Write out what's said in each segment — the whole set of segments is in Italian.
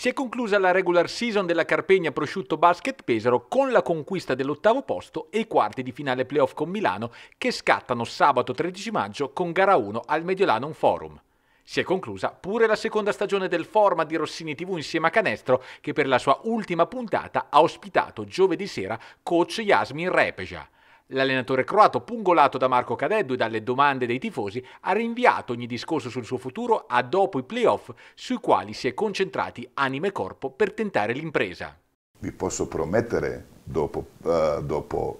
Si è conclusa la regular season della Carpegna Prosciutto Basket Pesaro con la conquista dell'ottavo posto e i quarti di finale playoff con Milano che scattano sabato 13 maggio con gara 1 al Mediolanum Forum. Si è conclusa pure la seconda stagione del format di Rossini TV insieme a Canestro che per la sua ultima puntata ha ospitato giovedì sera coach Yasmin Repeja. L'allenatore croato, pungolato da Marco Cadeddu e dalle domande dei tifosi, ha rinviato ogni discorso sul suo futuro a dopo i playoff sui quali si è concentrati anima e corpo per tentare l'impresa. Vi posso promettere dopo, uh, dopo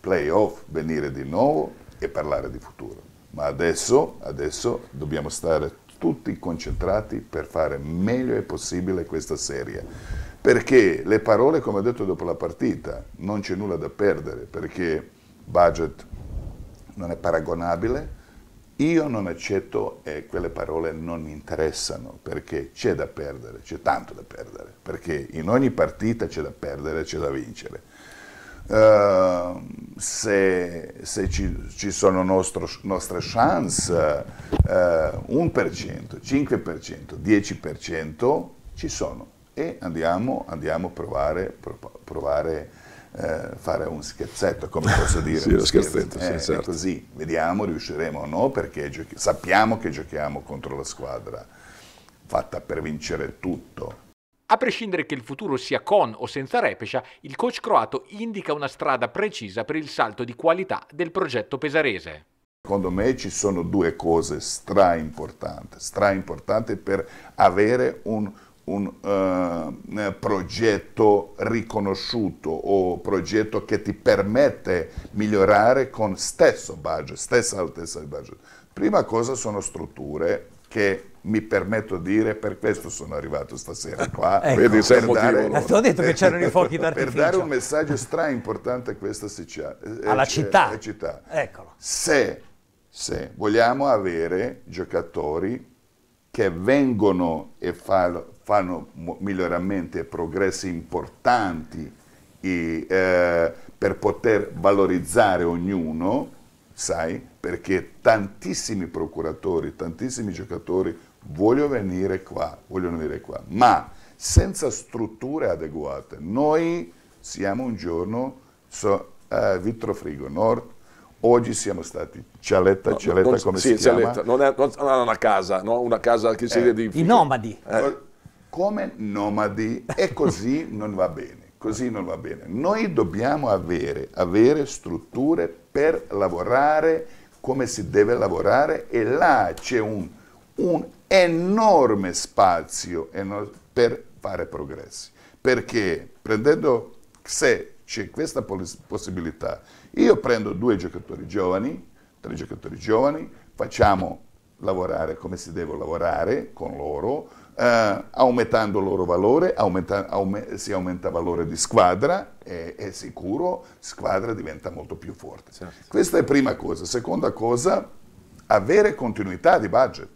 playoff venire di nuovo e parlare di futuro, ma adesso, adesso dobbiamo stare tutti concentrati per fare meglio è possibile questa serie. Perché le parole, come ho detto dopo la partita, non c'è nulla da perdere, perché budget non è paragonabile, io non accetto e quelle parole non mi interessano perché c'è da perdere, c'è tanto da perdere, perché in ogni partita c'è da perdere, c'è da vincere. Uh, se, se ci, ci, sono nostro, nostre chance, uh, 1%, 5%, 10% ci sono e andiamo, andiamo a provare, provare eh, fare un scherzetto, come posso dire? sì, lo scherzetto, scherzetto eh, sì, certo. così, vediamo, riusciremo o no, perché giochi- sappiamo che giochiamo contro la squadra fatta per vincere tutto. A prescindere che il futuro sia con o senza Repescia, il coach croato indica una strada precisa per il salto di qualità del progetto pesarese. Secondo me ci sono due cose stra importanti, stra importanti per avere un un eh, progetto riconosciuto o progetto che ti permette migliorare con stesso budget, stessa altezza di budget. Prima cosa sono strutture che mi permetto di dire, per questo sono arrivato stasera ecco. qua, ecco, vedi, per, dare, dare, ho detto che i fuochi per dare un messaggio stra importante a questa sicia, eh, eh, Alla eh, città. città. Eccolo. Se, se vogliamo avere giocatori che vengono e fanno, fanno miglioramenti e progressi importanti e, eh, per poter valorizzare ognuno, sai, perché tantissimi procuratori, tantissimi giocatori vogliono venire qua, vogliono venire qua, ma senza strutture adeguate. Noi siamo un giorno so, eh, Vitrofrigo Nord, Oggi siamo stati Cialetta, Cialetta non, come sì, si Cialetta. chiama? Non, Cialetta, non, è una casa, no? una casa che si eh, di... I nomadi. Eh. Come nomadi e così non va bene, così non va bene. Noi dobbiamo avere, avere strutture per lavorare come si deve lavorare e là c'è un, un enorme spazio per fare progressi. Perché prendendo se c'è questa possibilità. Io prendo due giocatori giovani, tre giocatori giovani, facciamo lavorare come si deve lavorare con loro, eh, aumentando il loro valore, aumenta, aume, si aumenta il valore di squadra e, è sicuro squadra diventa molto più forte. Certo. Questa è prima cosa. Seconda cosa, avere continuità di budget.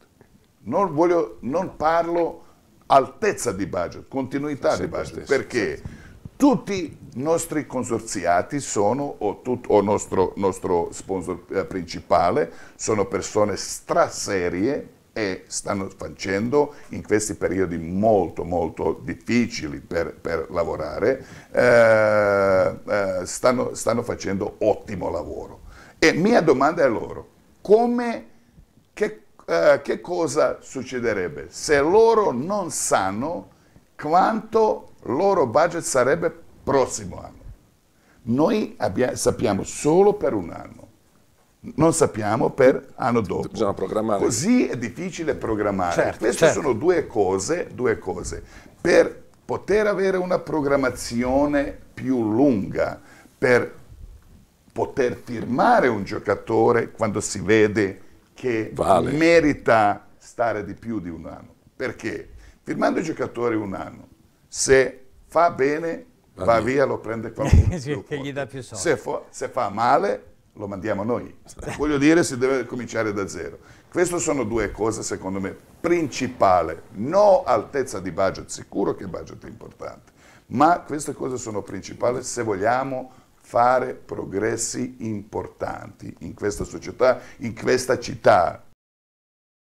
Non, voglio, non parlo altezza di budget, continuità sì, di budget, perché tutti nostri consorziati sono, o, tut, o nostro, nostro, sponsor eh, principale, sono persone straserie e stanno facendo in questi periodi molto molto difficili per, per lavorare, eh, eh, stanno, stanno facendo ottimo lavoro. E mia domanda è loro, come, che, eh, che cosa succederebbe se loro non sanno quanto loro budget sarebbe prossimo anno. Noi abbiamo, sappiamo solo per un anno, non sappiamo per anno dopo. Bisogna programmare. Così è difficile programmare. Certo, Queste certo. sono due cose, due cose. Per poter avere una programmazione più lunga, per poter firmare un giocatore quando si vede che vale. merita stare di più di un anno. Perché firmando il giocatore un anno, se fa bene va, va via. via, lo prende qualcuno. sì, che gli dà più soldi. Se, se, fa male, lo mandiamo noi. Voglio dire, si deve cominciare da zero. Queste sono due cose, secondo me, principali. No altezza di budget, sicuro che il budget è importante, ma queste cose sono principali se vogliamo fare progressi importanti in questa società, in questa città,